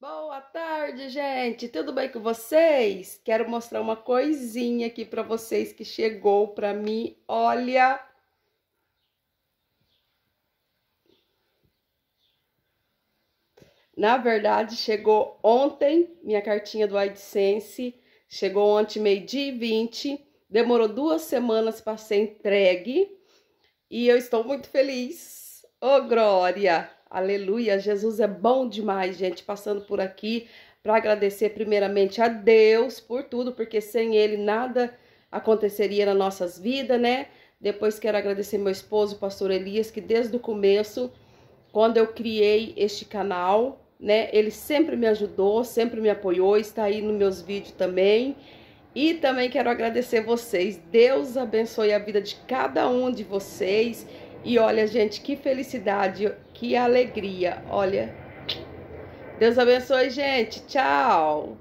Boa tarde, gente. Tudo bem com vocês? Quero mostrar uma coisinha aqui para vocês que chegou para mim. Olha. Na verdade, chegou ontem minha cartinha do AdSense. Chegou ontem, meio-dia e 20. Demorou duas semanas para ser entregue. E eu estou muito feliz. Ô, oh, Glória! Aleluia, Jesus é bom demais, gente. Passando por aqui para agradecer primeiramente a Deus por tudo, porque sem Ele nada aconteceria nas nossas vidas, né? Depois quero agradecer meu esposo, pastor Elias, que desde o começo, quando eu criei este canal, né, ele sempre me ajudou, sempre me apoiou, está aí nos meus vídeos também. E também quero agradecer vocês. Deus abençoe a vida de cada um de vocês e olha, gente, que felicidade, que alegria. Olha. Deus abençoe, gente. Tchau.